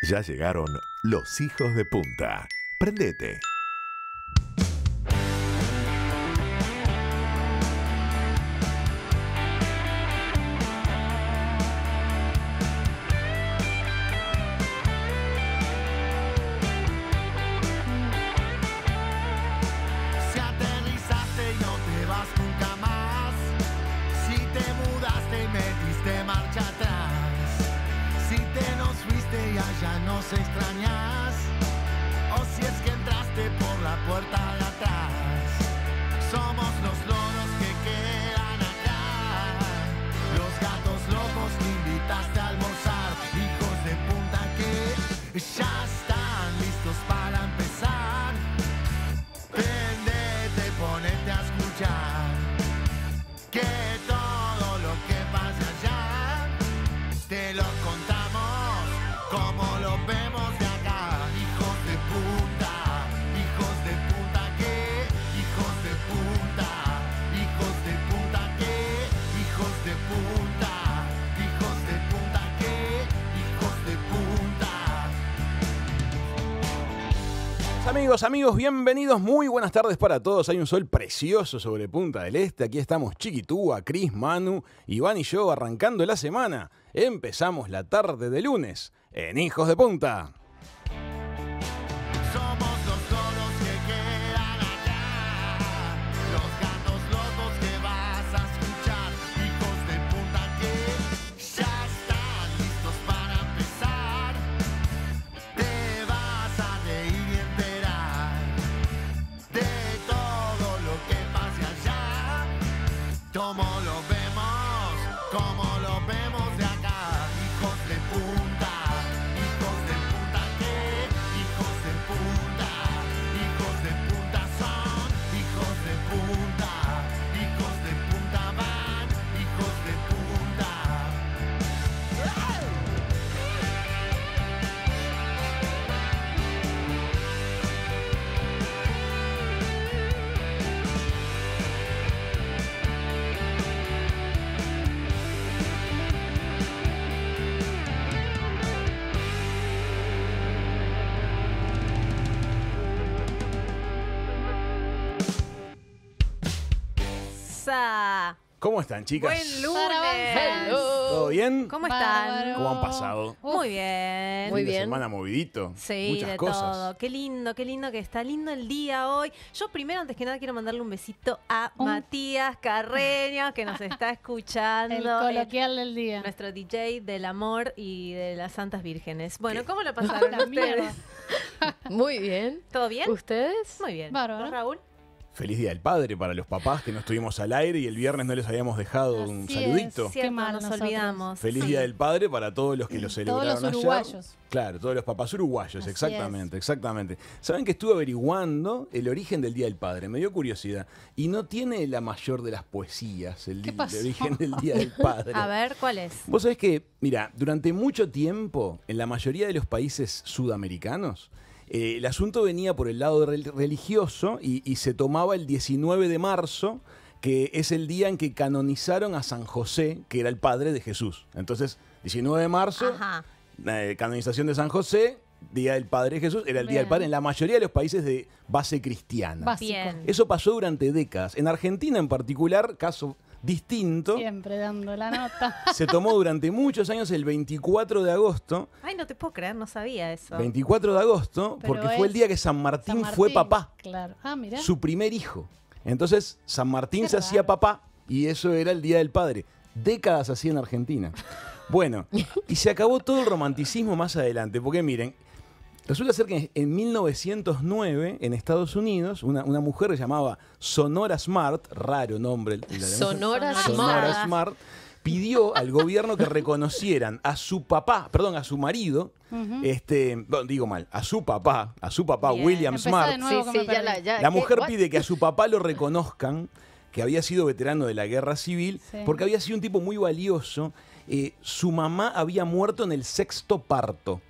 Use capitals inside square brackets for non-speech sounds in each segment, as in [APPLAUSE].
Ya llegaron los hijos de punta. Prendete. Amigos, amigos, bienvenidos. Muy buenas tardes para todos. Hay un sol precioso sobre Punta del Este. Aquí estamos Chiquitúa, Cris, Manu, Iván y yo arrancando la semana. Empezamos la tarde de lunes en Hijos de Punta. come on. ¿Cómo están, chicas? Buen lunes. ¿Todo bien? ¿Cómo están? ¿Cómo han pasado? Muy bien. Muy bien. Semana movidito. Sí, Muchas cosas. todo. Qué lindo, qué lindo que está. Lindo el día hoy. Yo primero, antes que nada, quiero mandarle un besito a Matías Carreño, que nos está [LAUGHS] escuchando. el coloquial del día. Nuestro DJ del amor y de las santas vírgenes. Bueno, ¿cómo lo [LAUGHS] pasaron ustedes? Muy bien. ¿Todo bien? ¿Ustedes? Muy bien. Bárbaro. Raúl? Feliz Día del Padre para los papás que no estuvimos al aire y el viernes no les habíamos dejado un saludito. Qué mal, nos olvidamos. Feliz Día del Padre para todos los que lo celebraron Todos los uruguayos. Claro, todos los papás uruguayos, exactamente, exactamente. Saben que estuve averiguando el origen del Día del Padre, me dio curiosidad. Y no tiene la mayor de las poesías el, el origen del Día del [LAUGHS] Padre. A ver, ¿cuál es? Vos sabés que, mira, durante mucho tiempo, en la mayoría de los países sudamericanos, eh, el asunto venía por el lado religioso y, se tomaba el 19 de marzo que es el día en que canonizaron a San José, que era el padre de Jesús. Entonces, 19 de marzo, eh, canonización de San José, Día del Padre Jesús, era el Día del Padre en la mayoría de los países de base cristiana. Eso pasó durante décadas. En Argentina en particular, caso distinto. Siempre dando la nota. [LAUGHS] Se tomó durante muchos años el 24 de agosto. Ay, no te puedo creer, no sabía eso. 24 de agosto, porque fue el día que San Martín, fue papá. Claro. Ah, mirá. Su primer hijo. Entonces, San Martín se hacía papá y eso era el Día del Padre. Décadas así en Argentina. Bueno, y se acabó todo el romanticismo más adelante, porque miren, Resulta ser que en 1909, en Estados Unidos, una, una mujer llamada Sonora Smart, raro nombre. Sonora, Sonora Smart pidió al gobierno que reconocieran a su papá, perdón, a su marido, este, bueno, digo mal, a su papá, a su papá William Smart. la, mujer pide que a su papá lo reconozcan, que había sido veterano de la guerra civil, porque había sido un tipo muy valioso. Eh, su mamá había muerto en el sexto parto.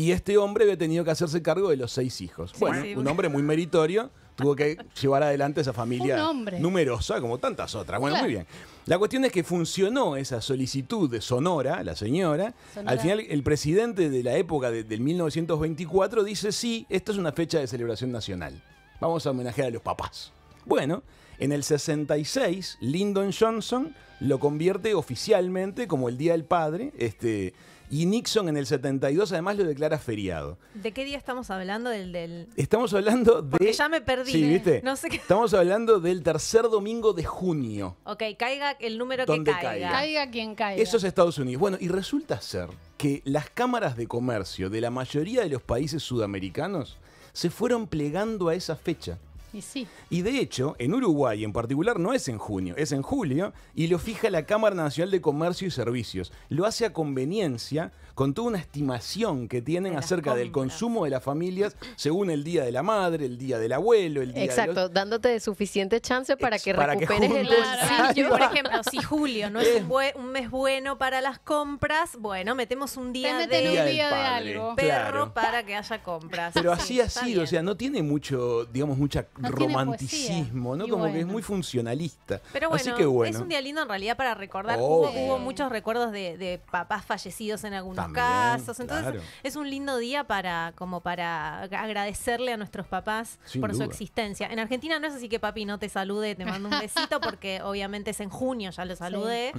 Y este hombre había tenido que hacerse cargo de los seis hijos. bueno, un hombre muy meritorio tuvo que llevar adelante esa familia numerosa como tantas otras. Bueno, muy bien. La cuestión es que funcionó esa solicitud de Sonora, la señora. Al final, el presidente de la época del 1924 dice, sí, esta es una fecha de celebración nacional. Vamos a homenajear a los papás. Bueno, en el 66, Lyndon Johnson lo convierte oficialmente como el Día del Padre. Este, y Nixon en el 72 además lo declara feriado. ¿De qué día estamos hablando? Del, del... Estamos hablando de... Porque ya me perdí. Sí, ¿viste? No sé Estamos hablando del tercer domingo de junio. Ok, caiga el número que caiga. caiga. Caiga quien caiga. Eso es Estados Unidos. Bueno, y resulta ser que las cámaras de comercio de la mayoría de los países sudamericanos se fueron plegando a esa fecha. Y, sí. y de hecho, en Uruguay en particular no es en junio, es en julio y lo fija la Cámara Nacional de Comercio y Servicios. Lo hace a conveniencia con toda una estimación que tienen acerca del consumo de las familias según el Día de la Madre, el Día del Abuelo, el Día Exacto, de Exacto, dándote suficiente chance para que recuperes el bolsillo. Por ejemplo, si julio no es eh. un, mes bueno para las compras, bueno, metemos un día de, algo. Perro para que haya compras. Pero así ha sido, o sea, no tiene mucho, digamos, mucha romanticismo, ¿no? como que es muy funcionalista. Pero bueno, Así que bueno, es un día lindo en realidad para recordar. hubo, muchos recuerdos de, papás fallecidos en algunos casos. Entonces es un lindo día para, como para agradecerle a nuestros papás por su existencia. En Argentina no es así que papi no te salude, te mando un besito, [LAUGHS] porque obviamente es en junio, ya lo saludé.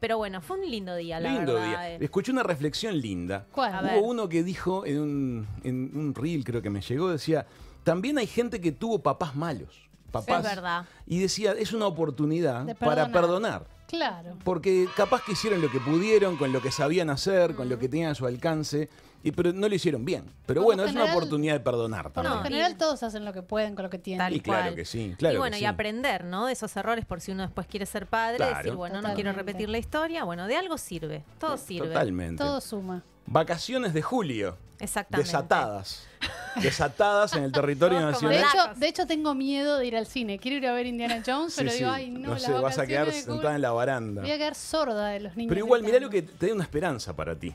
Pero bueno, fue un lindo día, la lindo eh. Escuché una reflexión linda. Hubo uno que dijo en un, en un reel, creo que me llegó, decía también hay gente que tuvo papás malos. Papás, es verdad. Y decía, es una oportunidad para perdonar. Claro. Porque capaz que hicieron lo que pudieron, con lo que sabían hacer, con lo que tenían a su alcance, y, pero no lo hicieron bien. Pero bueno, es una oportunidad de perdonar también. No, en general todos hacen lo que pueden con lo que tienen. y claro que sí, claro. Y bueno, y aprender, ¿no? De esos errores, por si uno después quiere ser padre, decir, bueno, no quiero repetir la historia, bueno, de algo sirve, todo sirve. Totalmente. Todo suma. Vacaciones de julio. Exactamente. Desatadas desatadas en el [LAUGHS] territorio nacional. De hecho, tengo miedo de ir al cine. Quiero ir a ver Indiana [LAUGHS] Jones, pero digo, ay, no, la vas a quedar sentada en la baranda. Voy a quedar sorda de los niños. Pero igual, mirá lo que te da una esperanza para ti.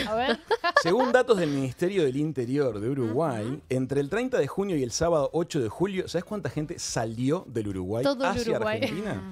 [LAUGHS] a ver. Según datos del Ministerio del Interior de Uruguay, entre el 30 de junio y el sábado 8 de julio, ¿sabes cuánta gente salió del Uruguay hacia Argentina?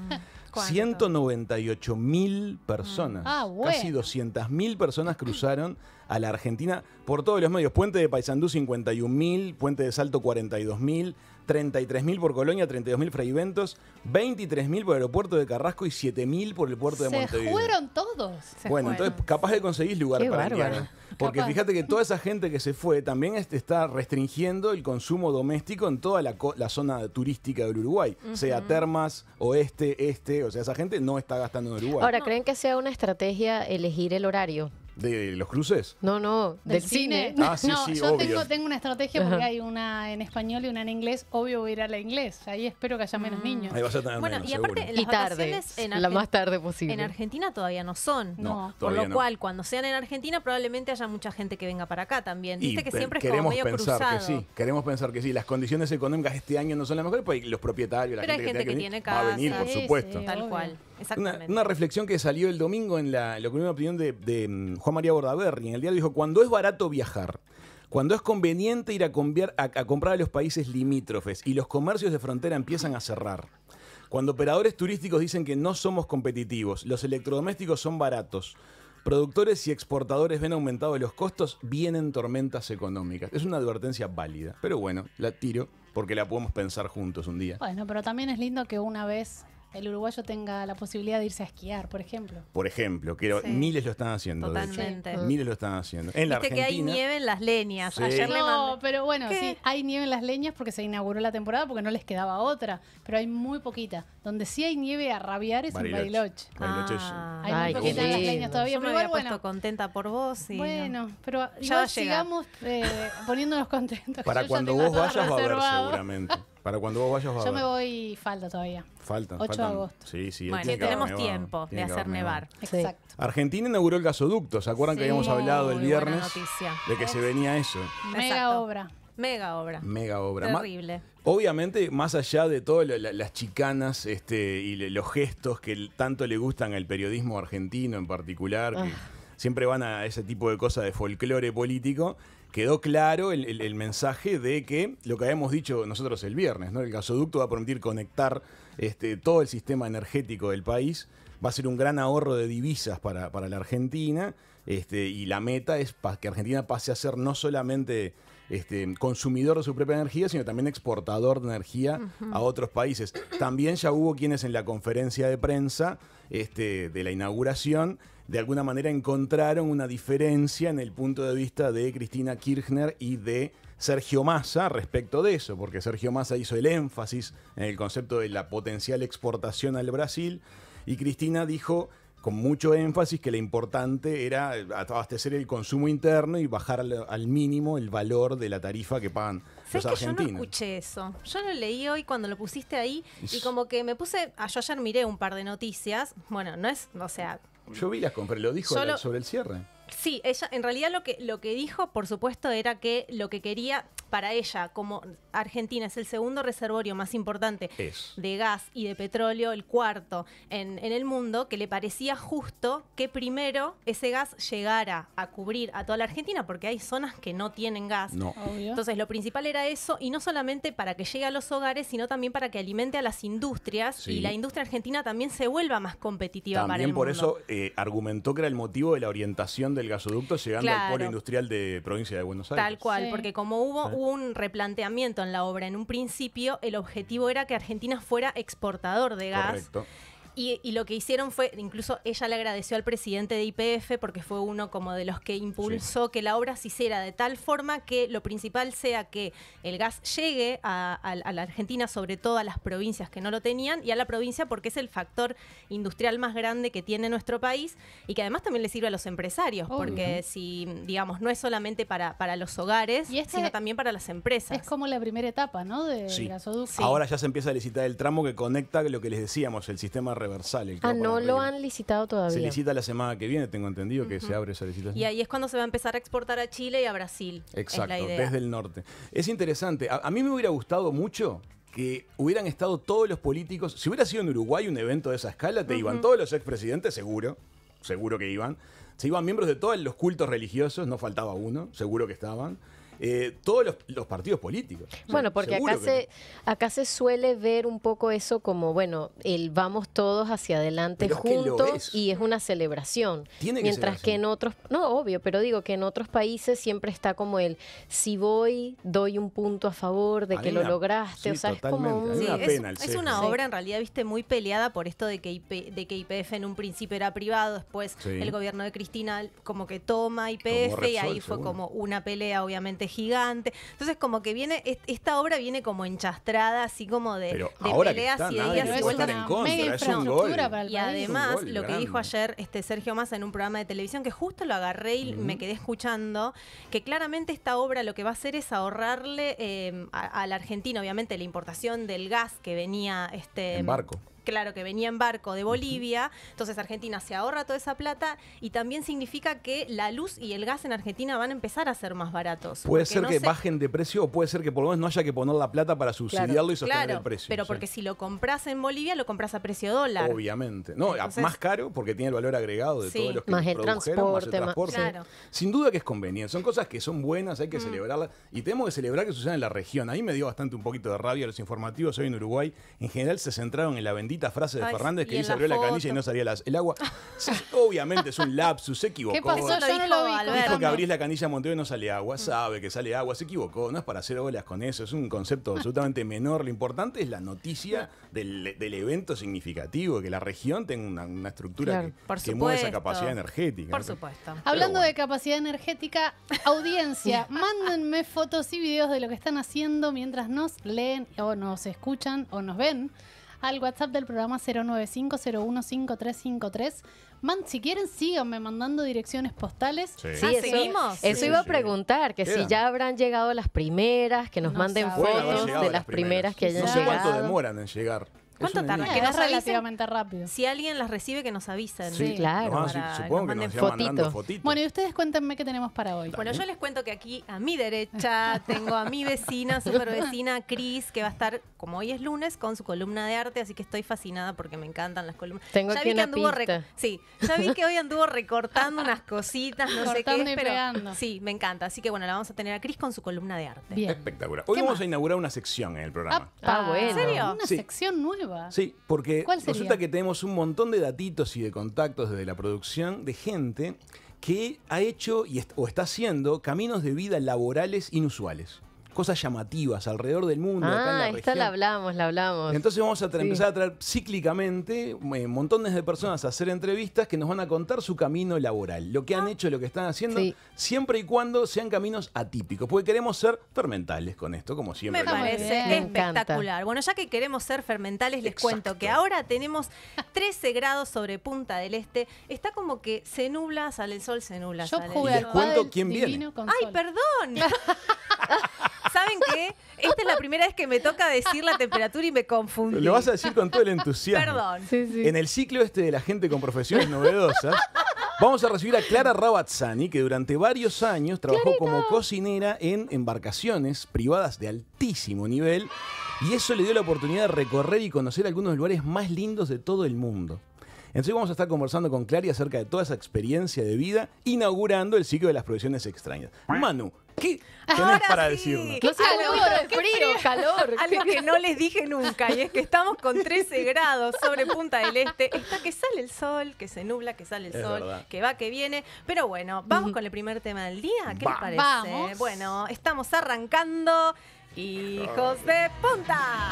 198 mil personas. Mm. Ah, Casi 200 mil personas cruzaron a la Argentina por todos los medios. Puente de Paysandú 51 mil, Puente de Salto 42 mil, 33.000 por Colonia, 32.000 veintitrés 23.000 por el aeropuerto de Carrasco y 7.000 por el puerto de Montevideo. Se fueron todos. bueno, entonces capaz de conseguir lugar para Porque fíjate que toda esa gente que se fue también está restringiendo el consumo doméstico en toda la, zona turística del Uruguay, sea termas, oeste, este, o sea, esa gente no está gastando en Uruguay. Ahora, ¿creen que sea una estrategia elegir el horario? ¿De los cruces? No, no, del, cine. Ah, no, yo Tengo, una estrategia porque hay una en español y una en inglés. Obvio voy a ir a la inglés. Ahí espero que haya menos ah. niños. Ahí vas a bueno, y aparte, y tarde, en la más tarde posible. En Argentina todavía no son. No, Por lo cual, cuando sean en Argentina, probablemente haya mucha gente que venga para acá también. y que siempre es como medio pensar Que sí, queremos pensar que sí. Las condiciones económicas este año no son las mejores, pues los propietarios, la gente, que, tiene casa. Va a venir, por supuesto. Tal cual. Una, reflexión que salió el domingo en la, opinión de, mm, Juan María Bordaberry. En el diario dijo: Cuando es barato viajar, cuando es conveniente ir a, comprar a los países limítrofes y los comercios de frontera empiezan a cerrar. Cuando operadores turísticos dicen que no somos competitivos, los electrodomésticos son baratos, productores y exportadores ven aumentado los costos, vienen tormentas económicas. Es una advertencia válida, pero bueno, la tiro porque la podemos pensar juntos un día. Bueno, pero también es lindo que una vez el uruguayo tenga la posibilidad de irse a esquiar, por ejemplo. Por ejemplo, miles lo están haciendo. Totalmente. Miles lo están haciendo. En que hay nieve en las leñas. Ayer no, pero bueno, sí, hay nieve en las leñas porque se inauguró la temporada porque no les quedaba otra, pero hay muy poquita. Donde sí hay nieve a rabiar es en Bariloche. Ah, hay muy poquita leñas todavía. me puesto contenta por vos. Y bueno, pero ya igual sigamos eh, poniéndonos contentos. Para cuando vos vayas va a haber seguramente. [LAUGHS] Para cuando vos vayas a Yo me voy falta todavía. Falta. 8 de agosto. Sí, sí. Bueno, tenemos tiempo de hacer nevar. Exacto. Argentina inauguró el gasoducto. ¿Se acuerdan que habíamos hablado el viernes de que se venía eso? Mega obra. Mega obra. Mega obra. Horrible. Obviamente, más allá de todas las chicanas este, y los gestos que tanto le gustan al periodismo argentino en particular, ah. siempre van a ese tipo de cosas de folclore político, quedó claro el, mensaje de que lo que habíamos dicho nosotros el viernes, ¿no? El gasoducto va a permitir conectar este, todo el sistema energético del país. Va a ser un gran ahorro de divisas para, la Argentina. Este, y la meta es que Argentina pase a ser no solamente este, consumidor de su propia energía, sino también exportador de energía a otros países. También ya hubo quienes en la conferencia de prensa de la inauguración de alguna manera encontraron una diferencia en el punto de vista de Cristina Kirchner y de Sergio Massa respecto de eso, porque Sergio Massa hizo el énfasis en el concepto de la potencial exportación al Brasil y Cristina dijo con mucho énfasis que lo importante era abastecer el consumo interno y bajar al, mínimo el valor de la tarifa que pagan los argentinos. Yo no escuché eso. Yo lo leí hoy cuando lo pusiste ahí y como que me puse, ah, yo ayer miré un par de noticias, bueno, no es, o sea, yo vi las compras, lo dijo sobre el cierre. Sí, ella en realidad lo que, lo que dijo, por supuesto, era que lo que quería para ella, como Argentina es el segundo reservorio más importante de gas y de petróleo, el cuarto en, el mundo, que le parecía justo que primero ese gas llegara a cubrir a toda la Argentina, porque hay zonas que no tienen gas. Entonces lo principal era eso, y no solamente para que llegue a los hogares, sino también para que alimente a las industrias y la industria argentina también se vuelva más competitiva para el por eso eh, argumentó que era el motivo de la orientación del gasoducto llegando al polo industrial de provincia de Buenos Aires. Tal cual, porque como hubo un replanteamiento en la obra. En un principio el objetivo era que Argentina fuera exportador de gas. Correcto. Y, lo que hicieron fue, incluso ella le agradeció al presidente de IPF porque fue uno como de los que impulsó que la obra se hiciera de tal forma que lo principal sea que el gas llegue a, la Argentina, sobre todo a las provincias que no lo tenían, y a la provincia porque es el factor industrial más grande que tiene nuestro país y que además también le sirve a los empresarios, porque si, digamos, no es solamente para, para los hogares, este sino también para las empresas. Es como la primera etapa, ¿no? De gasoducto. Ahora ya se empieza a licitar el tramo que conecta lo que les decíamos, el sistema ah, no lo han licitado todavía. Se licita la semana que viene, tengo entendido que se abre esa licitación. Y ahí es cuando se va a empezar a exportar a Chile y a Brasil. Exacto, desde el norte. Es interesante. A, mí me hubiera gustado mucho que hubieran estado todos los políticos. Si hubiera sido en Uruguay un evento de esa escala, te iban todos los expresidentes, seguro. Seguro que iban. Se iban miembros de todos los cultos religiosos, no faltaba uno, seguro que estaban. Eh, todos los, partidos políticos. Bueno, porque acá se, acá se suele ver un poco eso como, bueno, el vamos todos hacia adelante juntos y es una celebración. Mientras que en otros, no, obvio, pero digo que en otros países siempre está como el, si voy, doy un punto a favor de que lo lograste. o sea, es como un... es, una obra en realidad, viste, muy peleada por esto de que, YPF de que IPF en un principio era privado, después el gobierno de Cristina como que toma IPF y ahí fue como una pelea, obviamente gigante. Entonces, como que viene, esta obra viene como enchastrada, así como de, peleas y de y Y además, lo que dijo ayer este Sergio Massa en un programa de televisión, que justo lo agarré y me quedé escuchando, que claramente esta obra lo que va a hacer es ahorrarle eh, al argentino, obviamente, la importación del gas que venía este. En barco claro, que venía en barco de Bolivia, entonces Argentina se ahorra toda esa plata y también significa que la luz y el gas en Argentina van a empezar a ser más baratos. Puede ser que bajen de precio o puede ser que por lo menos no haya que poner la plata para subsidiarlo y sostener el precio. Pero porque si lo compras en Bolivia, lo compras a precio dólar. Obviamente. No, más caro porque tiene el valor agregado de todos los que más el transporte, más el transporte. Sin duda que es conveniente. Son cosas que son buenas, hay que mm. celebrarlas y tenemos que celebrar que sucedan en la región. Ahí me dio bastante un poquito de rabia los informativos hoy en Uruguay. En general se centraron en la bendita frase de Fernández que dice abrió la canilla y no salía el agua. Obviamente es un lapsus, se equivocó. pasó? dijo, que abrís la canilla de Montevideo y no sale agua. Mm. Sabe que sale agua, se equivocó. No es para hacer olas con eso, es un concepto absolutamente menor. Lo importante es la noticia mm. del, evento significativo, que la región tenga una, estructura que, mueva esa capacidad energética. Por supuesto. Hablando de capacidad energética, audiencia, [LAUGHS] mándenme fotos y videos de lo que están haciendo mientras nos leen o nos escuchan o nos ven al WhatsApp del programa 095015353. Man, si quieren, síganme mandando direcciones postales. Sí. Ah, ¿seguimos? Eso iba a preguntar, que si ya habrán llegado las primeras, que nos manden fotos de las primeras, que hayan llegado. No sé cuánto demoran en llegar. ¿Cuánto tarda? es relativamente rápido. Si alguien las recibe, que nos avisen. Sí, claro. Ah, supongo que nos fotito. fotitos. Bueno, y ustedes cuéntenme qué tenemos para hoy. Bueno, yo les cuento que aquí a mi derecha [LAUGHS] tengo a mi vecina, super vecina, Cris, que va a estar, como hoy es lunes, con su columna de arte, así que estoy fascinada porque me encantan las columnas. Tengo ya que vi que anduvo pista. Sí, ya vi que hoy [LAUGHS] anduvo recortando unas cositas, no sé qué, y pegando. sí, me encanta. Así que bueno, la vamos a tener a Cris con su columna de arte. Bien. Espectacular. Hoy vamos a inaugurar una sección en el programa. Ah, bueno. ¿En serio? Una sección nueva. Sí, porque resulta que tenemos un montón de datitos y de contactos desde la producción de gente que ha hecho y o está haciendo caminos de vida laborales inusuales cosas llamativas alrededor del mundo. Ah, acá la esta la hablamos, la hablamos. Entonces vamos a empezar a traer cíclicamente eh, montones de personas a hacer entrevistas que nos van a contar su camino laboral, lo que han ah. hecho, lo que están haciendo, siempre y cuando sean caminos atípicos, porque queremos ser fermentales con esto, como siempre. Me parece espectacular. Bueno, ya que queremos ser fermentales, les cuento que ahora tenemos 13 [LAUGHS] grados sobre Punta del Este. Está como que se nubla, sale el sol, se nubla. Yo sale jugué el cuento quién viene. Ay, perdón. [LAUGHS] esta es la primera vez que me toca decir la temperatura y me confundí. Lo vas a decir con todo el entusiasmo. Perdón. En el ciclo este de la gente con profesiones novedosas, vamos a recibir a Clara Rabazzani, que durante varios años trabajó como cocinera en embarcaciones privadas de altísimo nivel y eso le dio la oportunidad de recorrer y conocer algunos lugares más lindos de todo el mundo. Entonces vamos a estar conversando con Clara acerca de toda esa experiencia de vida, inaugurando el ciclo de las profesiones extrañas. Manu, ¿Qué tenés para sí. decirnos? ¿Qué, calor, frío, calor. Algo que no les dije nunca y es que estamos con 13 [LAUGHS] grados sobre Punta del Este. Está que sale el sol, que se nubla, que sale el sol, que va, que viene. Pero bueno, vamos con el primer tema del día. ¿Qué les parece? Bueno, estamos arrancando. Hijos de punta.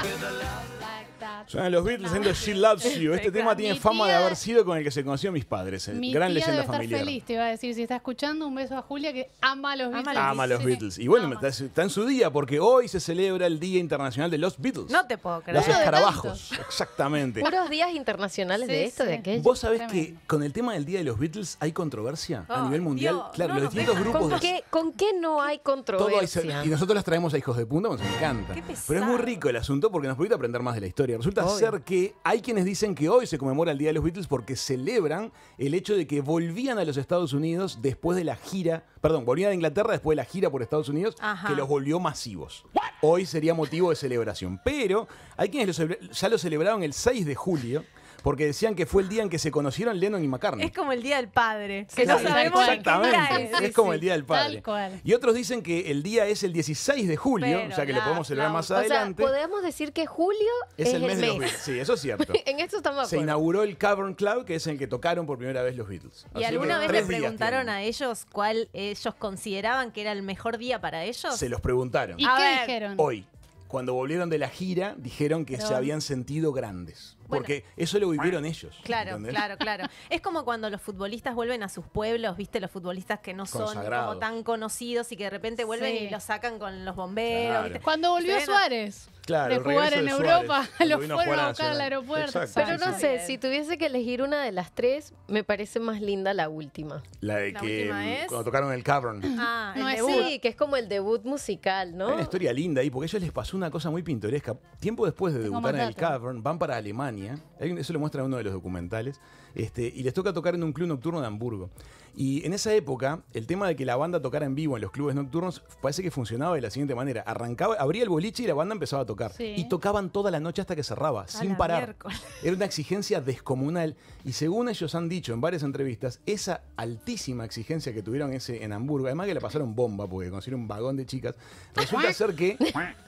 Suenan los Beatles haciendo She Loves You. Este tema tiene fama de haber sido con el que se conoció mis padres. Gran leyenda familiar. estar feliz, te iba a decir. Si está escuchando, un beso a Julia que ama a los Beatles. Ama a los Beatles. Y bueno, está, en su día porque hoy se celebra el Día Internacional de los Beatles. No te puedo creer. Los escarabajos, exactamente. Puros días internacionales de esto, de aquello. Vos sabés que con el tema del Día de los Beatles hay controversia a oh, nivel mundial. claro, los distintos grupos ¿Con qué, ¿Con qué no hay controversia? y nosotros las traemos a hijos de punta, encanta. Pero es muy rico el asunto porque nos permite aprender más de la historia. Resulta ser que hay quienes dicen que hoy se conmemora el Día de los Beatles porque celebran el hecho de que volvían a los Estados Unidos después de la gira, perdón, volvían a Inglaterra después de la gira por Estados Unidos que los volvió masivos. Hoy sería motivo de celebración. Pero hay quienes ya lo celebraron el 6 de julio porque decían que fue el día en que se conocieron Lennon y McCartney. Es como el día del padre. Que no exactamente. es. como el día del padre. Y otros dicen que el día es el 16 de julio, o sea que lo podemos celebrar más adelante. Sea, podemos decir que julio es, el mes, de los Sí, eso es cierto. [LAUGHS] en esto Se inauguró el Cavern Club, que es en el que tocaron por primera vez los Beatles. ¿Y alguna vez le preguntaron a ellos cuál ellos consideraban que era el mejor día para ellos? Se los preguntaron. ¿Y dijeron? Hoy cuando volvieron de la gira, dijeron que se habían sentido grandes. Porque eso lo vivieron ellos. Claro, claro, claro. Es como cuando los futbolistas vuelven a sus pueblos, viste, los futbolistas que no son tan conocidos y que de repente vuelven y los sacan con los bomberos. Cuando volvió Suárez de jugar en Europa, [LAUGHS] los fueron a buscar al aeropuerto. Pero no sé, si tuviese que elegir una de las tres, me parece más linda la última. La de que cuando tocaron el Cavern. Ah, ah no Sí, que es como el debut musical, ¿no? Hay una historia linda ahí, porque a ellos les pasó una cosa muy pintoresca. Tiempo después de debutar en el Cavern, van para Alemania, eso lo muestra en uno de los documentales, este, y les toca tocar en un club nocturno de Hamburgo. Y en esa época, el tema de que la banda tocara en vivo en los clubes nocturnos parece que funcionaba de la siguiente manera. Arrancaba, abría el boliche y la banda empezaba a tocar. Y tocaban toda la noche hasta que cerraba, sin parar. [LAUGHS] Era una exigencia descomunal. Y según ellos han dicho en varias entrevistas, esa altísima exigencia que tuvieron ese en Hamburgo, además que la pasaron bomba porque consiguieron un vagón de chicas, [LAUGHS] resulta ser que.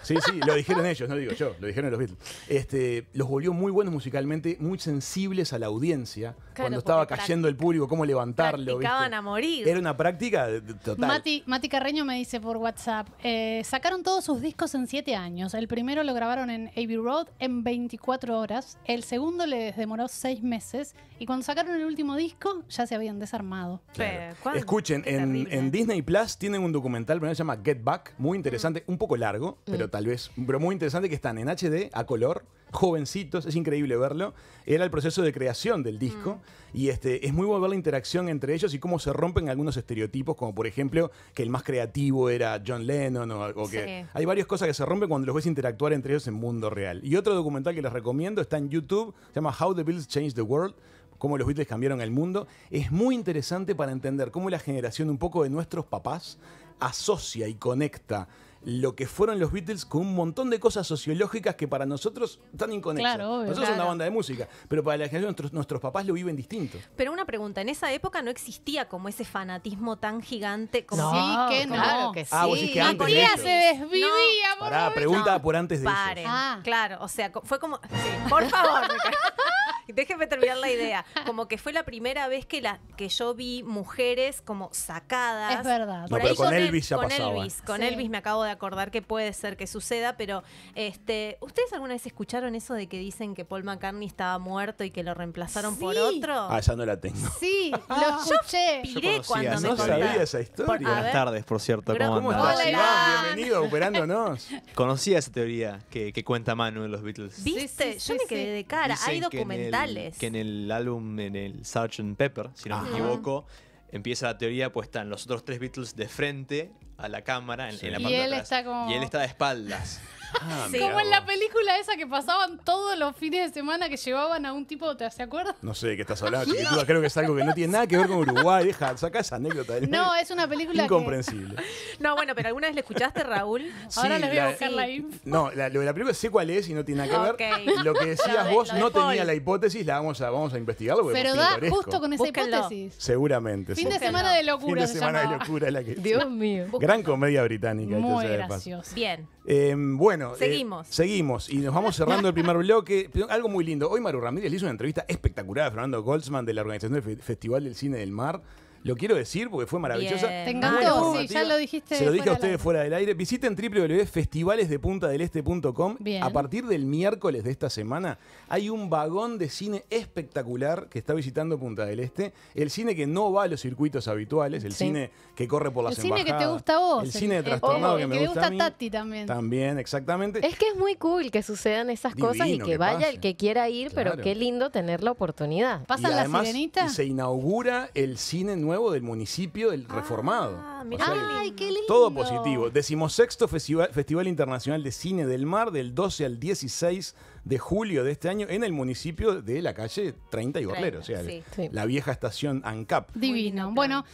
Sí, sí, lo dijeron ellos, no digo yo, lo dijeron los Beatles. Este, los volvió muy buenos musicalmente, muy sensibles a la audiencia. cuando estaba cayendo el público, cómo levantarlo. ¿viste? a morir. Era una práctica total. Mati, Carreño me dice por WhatsApp, eh, sacaron todos sus discos en 7 años. El primero lo grabaron en Abbey Road en 24 horas, el segundo les demoró 6 meses y cuando sacaron el último disco ya se habían desarmado. Escuchen, en, Disney Plus tienen un documental que se llama Get Back, muy interesante, mm. un poco largo, pero mm. tal vez, pero muy interesante que están en HD a color jovencitos, es increíble verlo. Era el proceso de creación del disco mm. y este, es muy bueno ver la interacción entre ellos y cómo se rompen algunos estereotipos, como por ejemplo que el más creativo era John Lennon o, que hay varias cosas que se rompen cuando los ves interactuar entre ellos en mundo real. Y otro documental que les recomiendo está en YouTube, se llama How the Bills Changed the World cómo los Beatles cambiaron el mundo, es muy interesante para entender cómo la generación un poco de nuestros papás asocia y conecta lo que fueron los Beatles con un montón de cosas sociológicas que para nosotros están inconexas. Claro, nosotros es una banda de música, pero para la generación nuestros, papás lo viven distinto. Pero una pregunta, en esa época no existía como ese fanatismo tan gigante como no, que no. Claro que sí. Ah, vos que ah, se desvivía. favor. Pará, pregunta por antes de eso. Ah. Claro, o sea, fue como por favor. [LAUGHS] [LAUGHS] déjeme terminar la idea. Como que fue la primera vez que la que yo vi mujeres como sacadas. Es verdad. no, pero con, Elvis ya con con Elvis me acabo de acordar que puede ser que suceda, pero este, ¿ustedes alguna vez escucharon eso de que dicen que Paul McCartney estaba muerto y que lo reemplazaron por otro? Ah, ya no la tengo. Sí, lo [LAUGHS] escuché. Yo piré cuando no sabía esa historia. Buenas tardes, por cierto. ¿Cómo, ¿Cómo bienvenido, operándonos. Conocía esa teoría que, cuenta Manu en los Beatles. ¿Viste? yo me quedé de cara. Hay documentales que en el álbum, en el Sgt. Pepper, si no me equivoco, empieza la teoría, pues están los otros tres Beatles de frente a la cámara en, la parte y él está y él está de espaldas. [LAUGHS] Ah, como en la película esa que pasaban todos los fines de semana que llevaban a un tipo, ¿te acuerdas? No sé qué estás hablando, creo que es algo que no tiene nada que ver con Uruguay, deja, saca esa anécdota. no, es una película incomprensible. [LAUGHS] No, bueno, pero alguna vez la escuchaste, Raúl. Ahora les voy a buscar la info. No, la, lo de película sé cuál es y no tiene nada que ver. Lo que decías [LAUGHS] vos no tenía la hipótesis, la vamos a, vamos a investigarlo. Pero da justo con esa hipótesis. Seguramente. Fin de semana de locura. Fin de semana de locura la que. Dios mío. Gran comedia británica. Muy gracioso. Bien. Em, bueno. Eh, seguimos. seguimos. Y nos vamos cerrando el primer bloque. Algo muy lindo. Hoy Maru Ramírez le hizo una entrevista espectacular a Fernando Goldsman de la organización del Festival del Cine del Mar. Lo quiero decir porque fue maravillosa. Te encantó, sí, ya lo dijiste. Se lo dije a ustedes fuera del aire. Visiten www.festivalesdepuntadeleste.com. A partir del miércoles de esta semana hay un vagón de cine espectacular que está visitando Punta del Este. El cine que no va a los circuitos habituales, el cine que corre por las el El cine que te gusta a vos. El, cine de eh, trastornado que, que me gusta, a Tati también. También, exactamente. Es que es muy cool que sucedan esas cosas y que, vaya el que quiera ir, pero qué lindo tener la oportunidad. ¿Pasan y la Se inaugura el cine nuevo del municipio del reformado. Ah, todo positivo. Decimosexto Festival, Festival Internacional de Cine del Mar del 12 al 16 de julio de este año en el municipio de la calle 30 y Borlero, o sea, la vieja estación ANCAP. Divino. Bueno,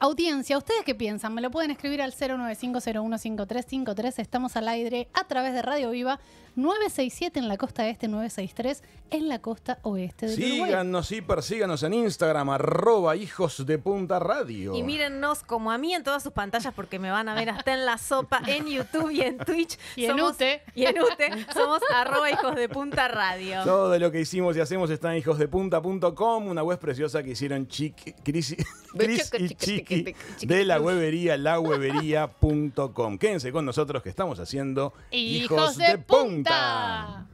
audiencia, ¿ustedes qué piensan? Me lo pueden escribir al 095015353. Estamos al aire a través de Radio Viva 967 en la costa este, 963 en la costa oeste de Síganos y persíganos en Instagram, arroba hijos de punta radio. Y mírennos como a mí en todas sus pantallas porque me van a ver hasta en la sopa, en [LAUGHS] YouTube y en Twitch. Y en UTE. Y en UTE. Somos arroba hijos de punta radio. [LAUGHS] Todo lo que hicimos y hacemos está en hijosdepunta.com, una web preciosa que hicieron Chic, Cris, y Chiqui de la huevería, lahuevería.com. Quédense con nosotros que estamos haciendo Hijos, de, punta.